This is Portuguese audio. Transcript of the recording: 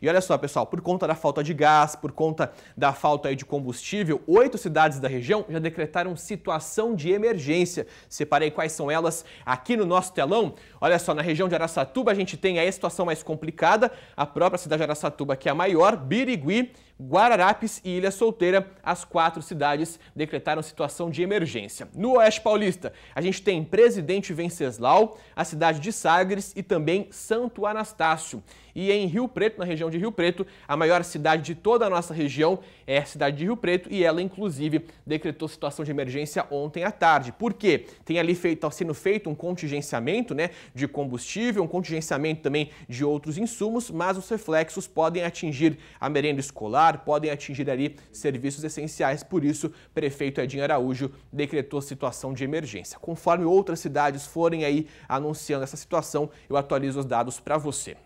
E olha só, pessoal, por conta da falta de gás, por conta da falta de combustível, oito cidades da região já decretaram situação de emergência. Separei quais são elas aqui no nosso telão. Olha só, na região de Araçatuba a gente tem aí a situação mais complicada, a própria cidade de Araçatuba, que é a maior, Birigui, Guararapes e Ilha Solteira, as quatro cidades decretaram situação de emergência. No Oeste Paulista, a gente tem Presidente Venceslau, a cidade de Sagres e também Santo Anastácio. E em Rio Preto, na região de Rio Preto, a maior cidade de toda a nossa região é a cidade de Rio Preto e ela, inclusive, decretou situação de emergência ontem à tarde. Por quê? Tem ali feito, tá sendo feito um contingenciamento né, de combustível, um contingenciamento também de outros insumos, mas os reflexos podem atingir a merenda escolar, podem atingir ali serviços essenciais. Por isso, prefeito Edinho Araújo decretou situação de emergência. Conforme outras cidades forem aí anunciando essa situação, eu atualizo os dados para você.